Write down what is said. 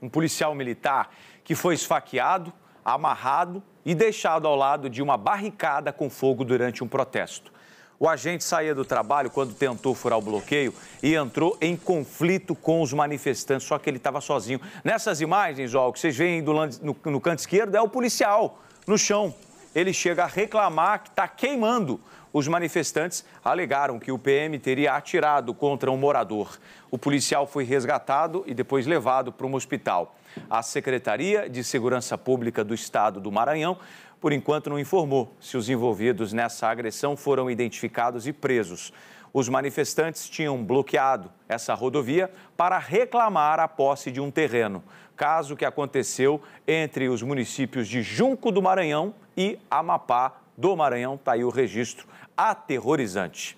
um policial militar que foi esfaqueado, amarrado e deixado ao lado de uma barricada com fogo durante um protesto. O agente saía do trabalho quando tentou furar o bloqueio e entrou em conflito com os manifestantes, só que ele estava sozinho. Nessas imagens, ó, o que vocês veem do, no, no canto esquerdo é o policial no chão, ele chega a reclamar que está queimando. Os manifestantes alegaram que o PM teria atirado contra um morador. O policial foi resgatado e depois levado para um hospital. A Secretaria de Segurança Pública do Estado do Maranhão por enquanto não informou se os envolvidos nessa agressão foram identificados e presos. Os manifestantes tinham bloqueado essa rodovia para reclamar a posse de um terreno, caso que aconteceu entre os municípios de Junco do Maranhão e Amapá do Maranhão. Está aí o registro aterrorizante.